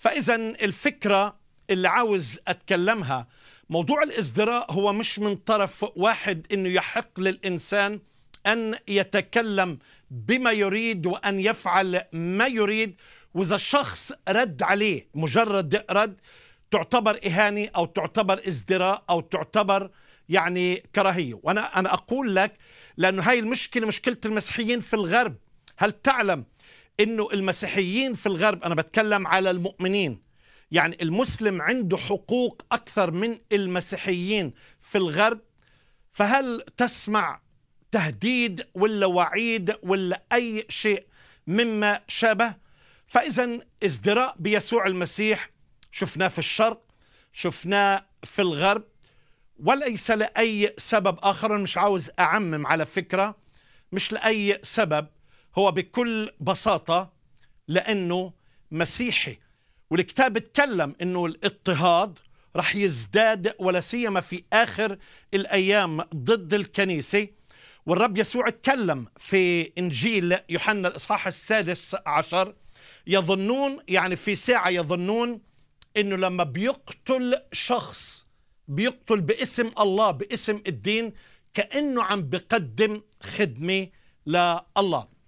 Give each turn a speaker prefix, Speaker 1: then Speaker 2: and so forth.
Speaker 1: فإذا الفكرة اللي عاوز أتكلمها موضوع الازدراء هو مش من طرف واحد أنه يحق للإنسان أن يتكلم بما يريد وأن يفعل ما يريد وإذا الشخص رد عليه مجرد رد تعتبر إهانة أو تعتبر ازدراء أو تعتبر يعني كراهية وأنا أنا أقول لك لأنه هاي المشكلة مشكلة المسيحيين في الغرب هل تعلم انه المسيحيين في الغرب انا بتكلم على المؤمنين يعني المسلم عنده حقوق اكثر من المسيحيين في الغرب فهل تسمع تهديد ولا وعيد ولا اي شيء مما شابه فاذا ازدراء بيسوع المسيح شفناه في الشرق شفناه في الغرب وليس لاي سبب اخر مش عاوز اعمم على فكره مش لاي سبب هو بكل بساطة لأنه مسيحي والكتاب تكلم أنه الاضطهاد رح يزداد ولا سيما في آخر الأيام ضد الكنيسة والرب يسوع اتكلم في إنجيل يوحنا الإصحاح السادس عشر يظنون يعني في ساعة يظنون أنه لما بيقتل شخص بيقتل باسم الله باسم الدين كأنه عم بقدم خدمة لله